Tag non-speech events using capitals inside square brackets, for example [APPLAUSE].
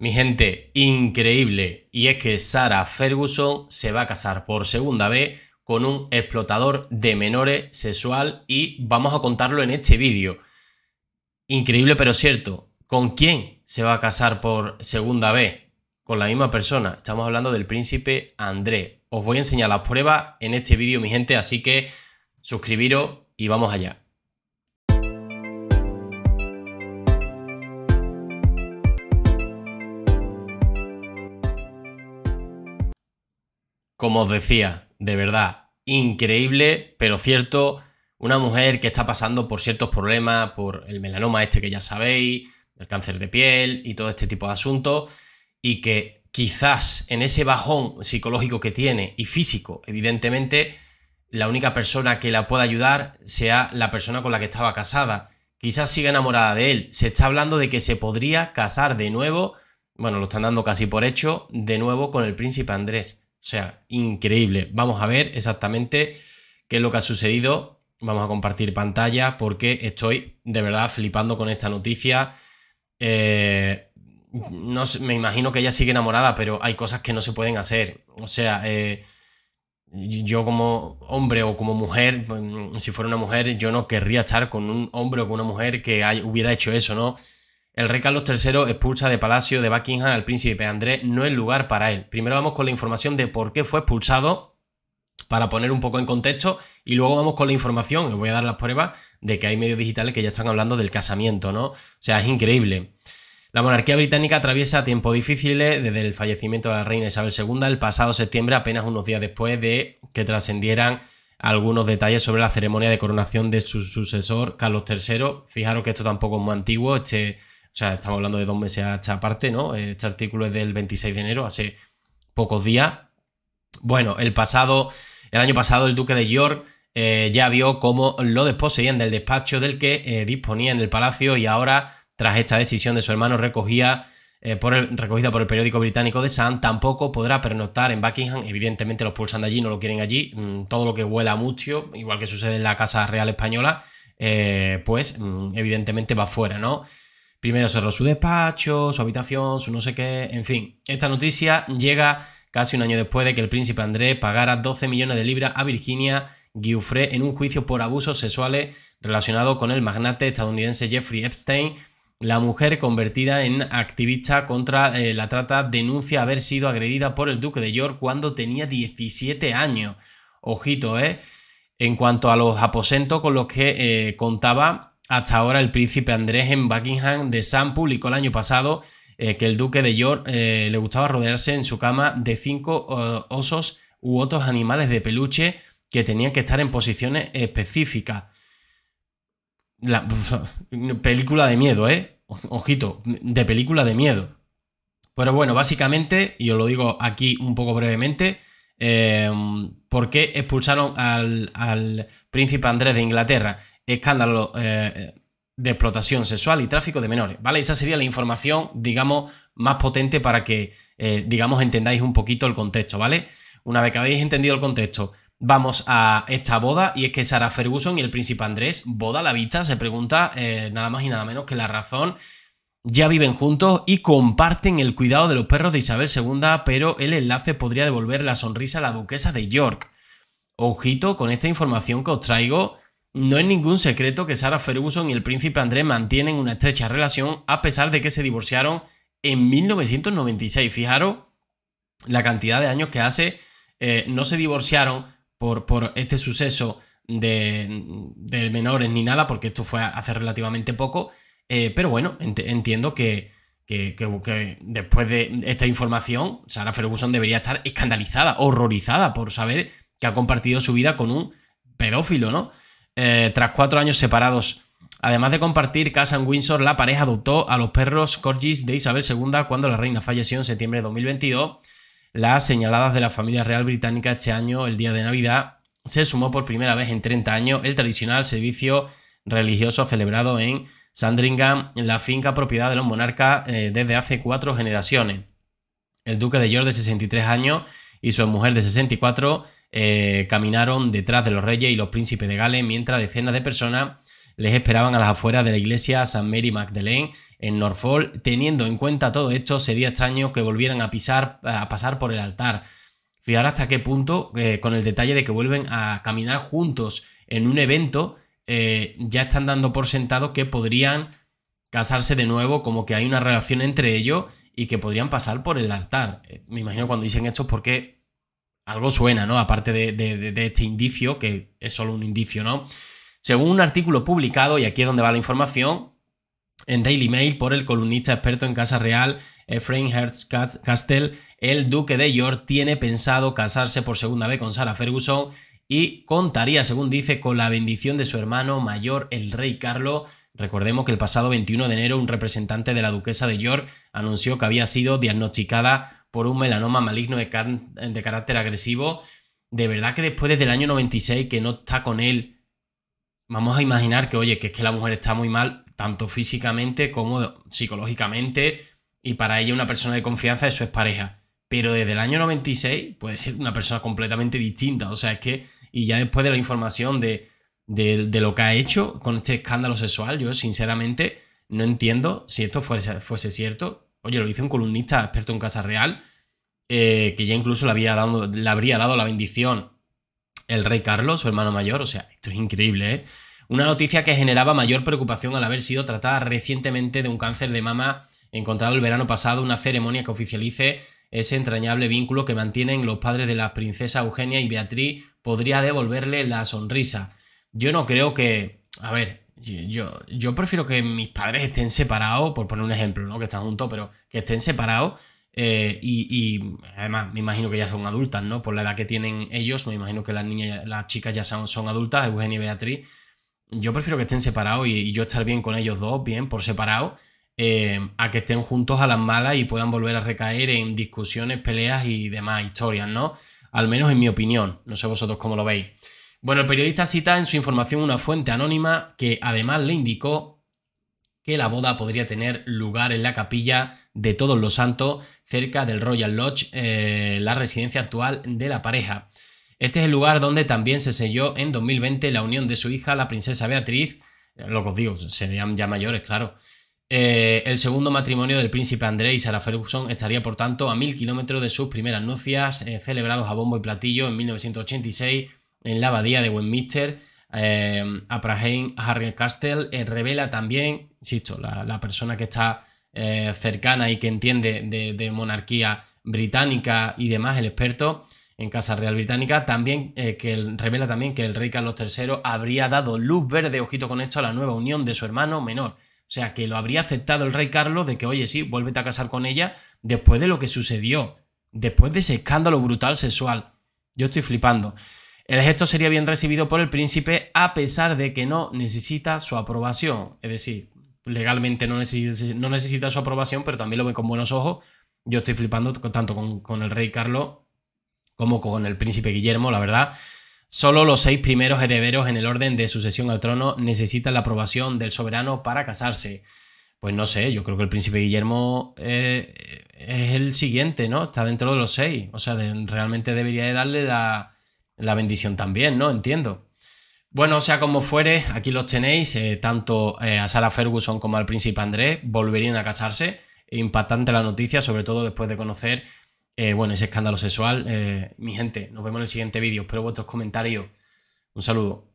Mi gente, increíble. Y es que Sarah Ferguson se va a casar por segunda vez con un explotador de menores sexual y vamos a contarlo en este vídeo. Increíble pero cierto. ¿Con quién se va a casar por segunda vez? Con la misma persona. Estamos hablando del príncipe André. Os voy a enseñar las pruebas en este vídeo, mi gente, así que suscribiros y vamos allá. como os decía, de verdad, increíble, pero cierto, una mujer que está pasando por ciertos problemas, por el melanoma este que ya sabéis, el cáncer de piel y todo este tipo de asuntos, y que quizás en ese bajón psicológico que tiene y físico, evidentemente, la única persona que la pueda ayudar sea la persona con la que estaba casada. Quizás siga enamorada de él. Se está hablando de que se podría casar de nuevo, bueno, lo están dando casi por hecho, de nuevo con el príncipe Andrés. O sea, increíble. Vamos a ver exactamente qué es lo que ha sucedido. Vamos a compartir pantalla porque estoy de verdad flipando con esta noticia. Eh, no me imagino que ella sigue enamorada, pero hay cosas que no se pueden hacer. O sea, eh, yo como hombre o como mujer, mm, si fuera una mujer, yo no querría estar con un hombre o con una mujer que hubiera hecho eso, ¿no? El rey Carlos III expulsa de palacio de Buckingham al príncipe Andrés, no es lugar para él. Primero vamos con la información de por qué fue expulsado, para poner un poco en contexto, y luego vamos con la información, os voy a dar las pruebas de que hay medios digitales que ya están hablando del casamiento, ¿no? O sea, es increíble. La monarquía británica atraviesa tiempos difíciles desde el fallecimiento de la reina Isabel II el pasado septiembre, apenas unos días después de que trascendieran algunos detalles sobre la ceremonia de coronación de su sucesor, Carlos III. Fijaros que esto tampoco es muy antiguo, este sea, estamos hablando de dos meses a esta parte, ¿no? Este artículo es del 26 de enero, hace pocos días. Bueno, el pasado, el año pasado, el duque de York eh, ya vio cómo lo desposeían del despacho del que eh, disponía en el palacio y ahora, tras esta decisión de su hermano, recogía eh, por recogida por el periódico británico de Sun, tampoco podrá pernoctar en Buckingham. Evidentemente los pulsan de allí, no lo quieren allí. Mm, todo lo que huela mucho, igual que sucede en la Casa Real Española, pues mm, evidentemente va fuera, ¿no? Primero cerró su despacho, su habitación, su no sé qué, en fin. Esta noticia llega casi un año después de que el príncipe Andrés pagara 12 millones de libras a Virginia Giuffre en un juicio por abusos sexuales relacionado con el magnate estadounidense Jeffrey Epstein. La mujer convertida en activista contra eh, la trata denuncia haber sido agredida por el duque de York cuando tenía 17 años. Ojito, ¿eh? En cuanto a los aposentos con los que eh, contaba, hasta ahora el príncipe Andrés en Buckingham de Sam publicó el año pasado eh, que el duque de York eh, le gustaba rodearse en su cama de cinco eh, osos u otros animales de peluche que tenían que estar en posiciones específicas. La, [LAUGHS] película de miedo, ¿eh? Ojito, de película de miedo. Pero bueno, básicamente, y os lo digo aquí un poco brevemente, ¿por qué expulsaron al, príncipe Andrés de Inglaterra? escándalo eh, de explotación sexual y tráfico de menores, ¿vale? Esa sería la información, digamos, más potente para que, eh, digamos, entendáis un poquito el contexto, ¿vale? Una vez que habéis entendido el contexto, vamos a esta boda y es que Sara Ferguson y el príncipe Andrés, boda a la vista, se pregunta eh, nada más y nada menos que la razón. Ya viven juntos y comparten el cuidado de los perros de Isabel II, pero el enlace podría devolver la sonrisa a la duquesa de York. Ojito con esta información que os traigo, no es ningún secreto que Sarah Ferguson y el príncipe Andrés mantienen una estrecha relación a pesar de que se divorciaron en 1996. Fijaros la cantidad de años que hace. Eh, no se divorciaron por, por este suceso de, menores ni nada, porque esto fue hace relativamente poco. Eh, pero bueno, entiendo que, que, después de esta información, Sarah Ferguson debería estar escandalizada, horrorizada por saber que ha compartido su vida con un pedófilo, ¿no? Eh, tras cuatro años separados. Además de compartir casa en Windsor, la pareja adoptó a los perros corgis de Isabel II cuando la reina falleció en septiembre de 2022. Las señaladas de la familia real británica este año, el día de Navidad, se sumó por primera vez en 30 años el tradicional servicio religioso celebrado en Sandringham, la finca propiedad de los monarcas eh, desde hace cuatro generaciones. El duque de York de 63 años y su mujer de 64 eh, caminaron detrás de los reyes y los príncipes de Gales, mientras decenas de personas les esperaban a las afueras de la iglesia San Mary Magdalene en Norfolk. Teniendo en cuenta todo esto, sería extraño que volvieran a, pisar, a pasar por el altar. fijar hasta qué punto, eh, con el detalle de que vuelven a caminar juntos en un evento, eh, ya están dando por sentado que podrían casarse de nuevo, como que hay una relación entre ellos y que podrían pasar por el altar. Me imagino cuando dicen esto es porque algo suena, ¿no? Aparte de, este indicio, que es solo un indicio, ¿no? Según un artículo publicado, y aquí es donde va la información, en Daily Mail por el columnista experto en Casa Real, Efrain Hertz Castell, el duque de York tiene pensado casarse por segunda vez con Sarah Ferguson y contaría, según dice, con la bendición de su hermano mayor, el rey Carlos, Recordemos que el pasado 21 de enero un representante de la duquesa de York anunció que había sido diagnosticada por un melanoma maligno de, de carácter agresivo. De verdad que después del año 96 que no está con él, vamos a imaginar que, oye, que es que la mujer está muy mal, tanto físicamente como psicológicamente, y para ella una persona de confianza eso es pareja. Pero desde el año 96 puede ser una persona completamente distinta. O sea, es que, y ya después de la información de, de, lo que ha hecho con este escándalo sexual, yo sinceramente no entiendo si esto fuese, fuese cierto, Oye, lo dice un columnista experto en Casa Real, eh, que ya incluso le, había dado, le habría dado la bendición el rey Carlos, su hermano mayor. O sea, esto es increíble, ¿eh? Una noticia que generaba mayor preocupación al haber sido tratada recientemente de un cáncer de mama encontrado el verano pasado, una ceremonia que oficialice ese entrañable vínculo que mantienen los padres de la princesa Eugenia y Beatriz podría devolverle la sonrisa. Yo no creo que... A ver, yo, yo prefiero que mis padres estén separados, por poner un ejemplo, ¿no? Que están juntos, pero que estén separados. Eh, y, además, me imagino que ya son adultas, ¿no? Por la edad que tienen ellos, me imagino que las niñas, las chicas ya son, son adultas, Eugenia y Beatriz. Yo prefiero que estén separados y, yo estar bien con ellos dos, bien, por separado, eh, a que estén juntos a las malas y puedan volver a recaer en discusiones, peleas y demás historias, ¿no? Al menos en mi opinión. No sé vosotros cómo lo veis. Bueno, el periodista cita en su información una fuente anónima que además le indicó que la boda podría tener lugar en la capilla de Todos los Santos, cerca del Royal Lodge, eh, la residencia actual de la pareja. Este es el lugar donde también se selló en 2020 la unión de su hija, la princesa Beatriz, eh, lo que os digo, serían ya mayores, claro. Eh, el segundo matrimonio del príncipe André y Sarah Ferguson estaría, por tanto, a mil kilómetros de sus primeras nupcias, celebrados a bombo y platillo en 1986 en la abadía de Westminster. Em, eh, a Praheim, Castle, revela también, insisto, la, persona que está eh, cercana y que entiende de, monarquía británica y demás, el experto en Casa Real Británica, también eh, que revela también que el rey Carlos III habría dado luz verde, ojito con esto, a la nueva unión de su hermano menor. O sea, que lo habría aceptado el rey Carlos de que, oye, sí, vuélvete a casar con ella después de lo que sucedió, después de ese escándalo brutal sexual. Yo estoy flipando. El gesto sería bien recibido por el príncipe a pesar de que no necesita su aprobación. Es decir, legalmente no necesita, su aprobación, pero también lo ve con buenos ojos. Yo estoy flipando tanto con, el rey Carlos como con el príncipe Guillermo, la verdad. Solo los seis primeros herederos en el orden de sucesión al trono necesitan la aprobación del soberano para casarse. Pues no sé, yo creo que el príncipe Guillermo eh, es el siguiente, ¿no? Está dentro de los seis. O sea, realmente debería de darle la, la bendición también, ¿no? Entiendo. Bueno, sea como fuere, aquí los tenéis, eh, tanto eh, a Sarah Ferguson como al príncipe Andrés volverían a casarse. Impactante la noticia, sobre todo después de conocer eh, bueno, ese escándalo sexual. mi gente, nos vemos en el siguiente vídeo. Espero vuestros comentarios. Un saludo.